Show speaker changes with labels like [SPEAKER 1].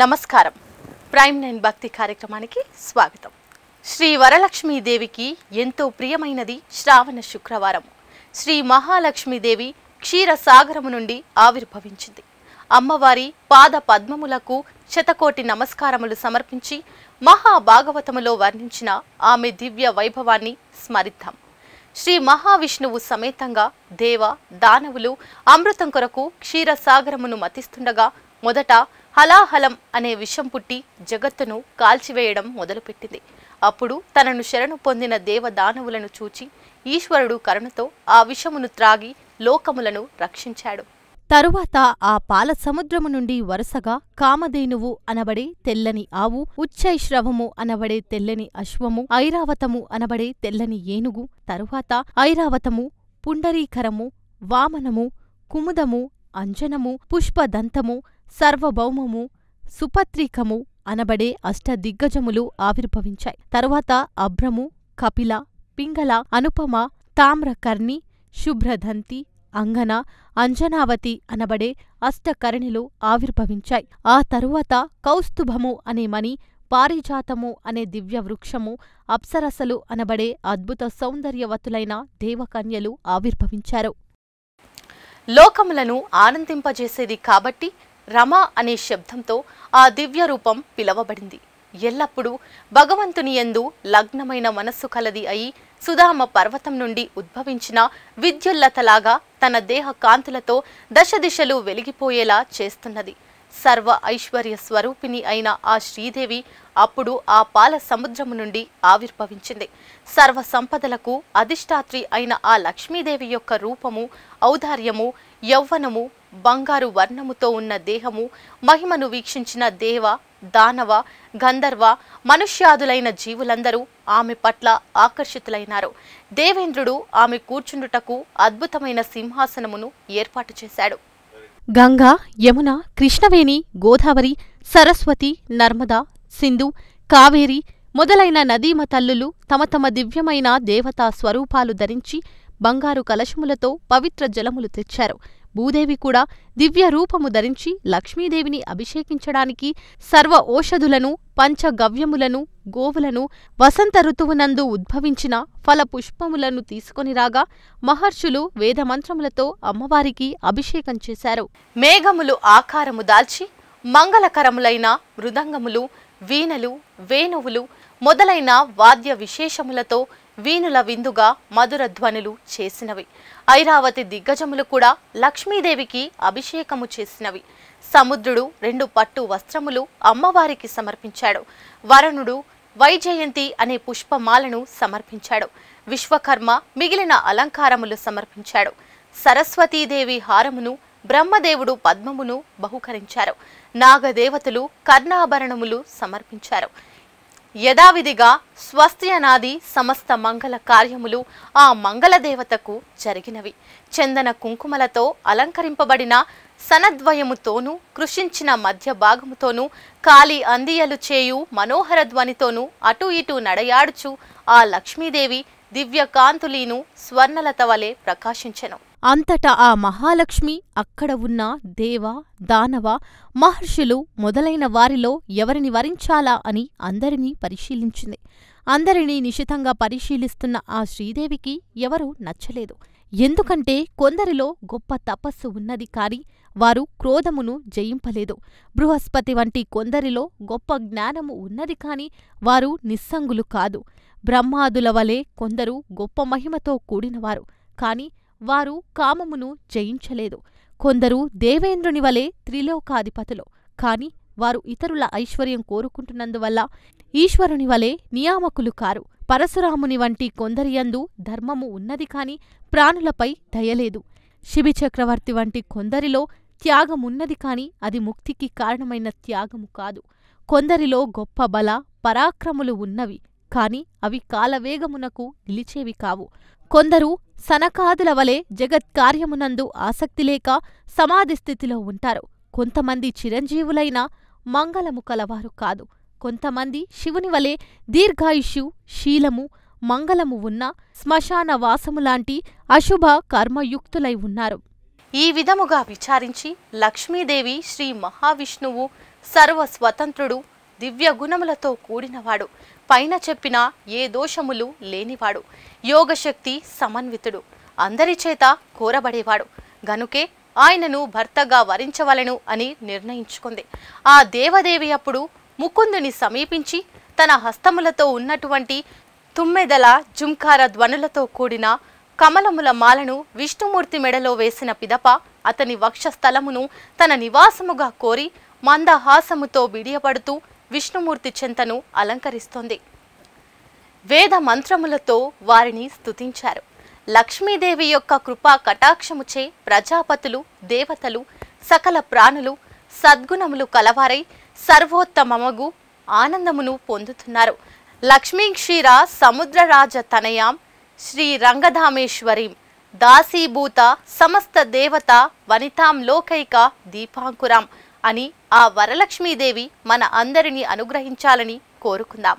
[SPEAKER 1] నమస్కారం prime nine భక్తి కార్యక్రమానికి స్వాగతం శ్రీ వరలక్ష్మీదేవికి ఎంతో ప్రియమైనది శ్రావణ శుక్రవారం శ్రీ మహాలక్ష్మీదేవి క్షీరసాగరము నుండి ఆవిర్భవించింది అమ్మవారి పాద పద్మములకు శతకోటి నమస్కారములు సమర్పించి మహాభాగవతములో వర్ణించిన ఆమె దివ్య వైభవాన్ని స్మరిద్దాం శ్రీ మహావిష్ణువు సమేతంగా దేవ దానవులు అమృతం కొరకు క్షీరసాగరమును మతిస్తుండగా మొదట హలాహలం అనే విషం పుట్టి జగత్తును కాల్చివేయడం మొదలుపెట్టింది అప్పుడు తనను శరణు పొందిన దానవులను చూచి ఈశ్వరుడు కరుణతో ఆ విషమును త్రాగి లోకములను రక్షించాడు తరువాత ఆ పాల సముద్రము నుండి వరుసగా కామధేనువు అనబడే తెల్లని ఆవు ఉచ్చైశ్రవము అనబడే తెల్లని అశ్వము ఐరావతము అనబడే తెల్లని ఏనుగు తరువాత ఐరావతము పుండరీకరము వామనము కుముదము అంజనము పుష్పదంతము సర్వభౌమము సుపత్రికము అనబడే అష్టదిగ్గజములు ఆవిర్భవించాయి తరువాత అభ్రము కపిల పింగళ అనుపమ తామ్రకర్ణి శుభ్రదంతి అంగన అంజనావతి అనబడే అష్టకర్ణిలు ఆవిర్భవించాయి ఆ తరువాత కౌస్తుభము అనే మణి పారిజాతము అనే దివ్యవృక్షము అప్సరసలు అనబడే అద్భుత సౌందర్యవతులైన దేవకన్యలు ఆవిర్భవించారు లోకములను ఆనందింపజేసేది కాబట్టి రమ అనే శబ్దంతో ఆ దివ్య రూపం పిలవబడింది ఎల్లప్పుడూ భగవంతుని ఎందు లగ్నమైన మనస్సు కలది అయి సుధామ పర్వతం నుండి ఉద్భవించిన విద్యుల్లతలాగా తన దేహ కాంతులతో దశ దిశలు వెలిగిపోయేలా చేస్తున్నది సర్వ ఐశ్వర్య స్వరూపిణి అయిన ఆ శ్రీదేవి అప్పుడు ఆ పాల సముద్రము నుండి ఆవిర్భవించింది సర్వ సంపదలకు అధిష్టాత్రి అయిన ఆ లక్ష్మీదేవి యొక్క రూపము ఔదార్యము యౌవనము బంగారు వర్ణముతో ఉన్న దేహము మహిమను వీక్షించిన దేవ దానవ గంధర్వ మనుష్యాదులైన జీవులందరూ ఆమె పట్ల ఆకర్షితులైనారు దేవేంద్రుడు ఆమె కూర్చుండుటకు అద్భుతమైన సింహాసనమును ఏర్పాటు చేశాడు గంగా యమున కృష్ణవేణి గోదావరి సరస్వతి నర్మద సింధు కావేరి మొదలైన నదీమ తల్లులు తమ తమ దివ్యమైన దేవతా స్వరూపాలు ధరించి బంగారు కలశములతో పవిత్ర జలములు తెచ్చారు భూదేవి కూడా దివ్య రూపము ధరించి లక్ష్మీదేవిని అభిషేకించడానికి సర్వ ఓషధులను పంచగవ్యములను గోవులను వసంత ఋతువునందు ఉద్భవించిన ఫల పుష్పములను తీసుకొని రాగా మహర్షులు వేదమంత్రములతో అమ్మవారికి అభిషేకం చేశారు మేఘములు ఆకారము దాల్చి మంగళకరములైన మృదంగములు వీణలు వేణువులు మొదలైన వాద్య విశేషములతో వీణుల విందుగా మధుర ధ్వనులు చేసినవి ఐరావతి దిగ్గజములు కూడా లక్ష్మీదేవికి అభిషేకము చేసినవి సముద్రుడు రెండు పట్టు వస్త్రములు అమ్మవారికి సమర్పించాడు వరుణుడు వైజయంతి అనే పుష్పమాలను సమర్పించాడు విశ్వకర్మ మిగిలిన అలంకారములు సమర్పించాడు సరస్వతీదేవి హారమును బ్రహ్మదేవుడు పద్మమును బహుకరించారు నాగదేవతలు కర్ణాభరణములు సమర్పించారు యథావిధిగా స్వస్తి అనాది సమస్త మంగళ కార్యములు ఆ మంగళదేవతకు జరిగినవి చందన కుంకుమలతో అలంకరింపబడిన సనద్వయముతోనూ కృషించిన మధ్య భాగముతోనూ కాలి అందియలు చేయు మనోహర ధ్వనితోనూ అటు ఇటు నడయాడుచు ఆ లక్ష్మీదేవి దివ్య కాంతులీను స్వర్ణలత వలె ప్రకాశించెను అంతటా ఆ మహాలక్ష్మి అక్కడ ఉన్న దేవ దానవ మహర్షులు మొదలైన వారిలో ఎవరిని వరించాలా అని అందరినీ పరిశీలించింది అందరినీ నిశితంగా పరిశీలిస్తున్న ఆ శ్రీదేవికి ఎవరూ నచ్చలేదు ఎందుకంటే కొందరిలో గొప్ప తపస్సు ఉన్నది కాని వారు క్రోధమును జయింపలేదు బృహస్పతి వంటి కొందరిలో గొప్ప జ్ఞానము ఉన్నది కాని వారు నిస్సంగులు కాదు బ్రహ్మాదుల వలె కొందరు గొప్ప మహిమతో కూడినవారు కాని వారు కామమును జయించలేదు కొందరు దేవేంద్రుని వలె త్రిలోకాధిపతులు కాని వారు ఇతరుల ఐశ్వర్యం కోరుకుంటున్నందువల్ల ఈశ్వరుని వలె నియామకులు కారు పరశురాముని వంటి కొందరియందు ధర్మము ఉన్నది కాని ప్రాణులపై దయలేదు శిబిచక్రవర్తి వంటి కొందరిలో త్యాగమున్నది కాని అది ముక్తికి కారణమైన త్యాగము కాదు కొందరిలో గొప్ప బల పరాక్రములు ఉన్నవి కాని అవి కాలవేగమునకు నిలిచేవి కావు కొందరు సనకాదుల వలె జగత్కార్యమునందు ఆసక్తిలేక సమాధిస్థితిలో ఉంటారు కొంతమంది చిరంజీవులైన మంగళము కలవారు కాదు కొంతమంది శివుని వలె దీర్ఘాయుష్యు శీలము మంగళము ఉన్న శ్మశాన వాసములాంటి అశుభ కర్మయుక్తులై ఉన్నారు ఈ విధముగా విచారించి లక్ష్మీదేవి శ్రీ మహావిష్ణువు సర్వ స్వతంత్రుడు దివ్య గుణములతో కూడినవాడు పైన చెప్పిన ఏ దోషములు లేనివాడు యోగశక్తి సమన్వితుడు అందరి చేత కోరబడేవాడు గనుకే ఆయనను భర్తగా వరించవలను అని నిర్ణయించుకుంది ఆ దేవదేవి అప్పుడు ముకుందుని సమీపించి తన హస్తములతో ఉన్నటువంటి తుమ్మెదల జుంకార ధ్వనులతో కూడిన కమలముల మాలను విష్ణుమూర్తి మెడలో వేసిన పిదప అతని వక్షస్థలమును తన నివాసముగా కోరి మందహాసముతో బిడియపడుతూ విష్ణుమూర్తి చెంతను అలంకరిస్తోంది వేద మంత్రములతో వారిని స్తుతించారు లక్ష్మీదేవి యొక్క కృపా కటాక్షముచే ప్రజాపతులు దేవతలు సకల ప్రాణులు సద్గుణములు కలవారై సర్వోత్తమగు ఆనందమును పొందుతున్నారు లక్ష్మీ క్షీర సముద్రరాజ తనయాం శ్రీ రంగధామేశ్వరీం దాసీభూత సమస్త దేవత వనితాం లోకైక దీపాంకురాం అని ఆ వరలక్ష్మీదేవి మన అందరినీ అనుగ్రహించాలని కోరుకుందాం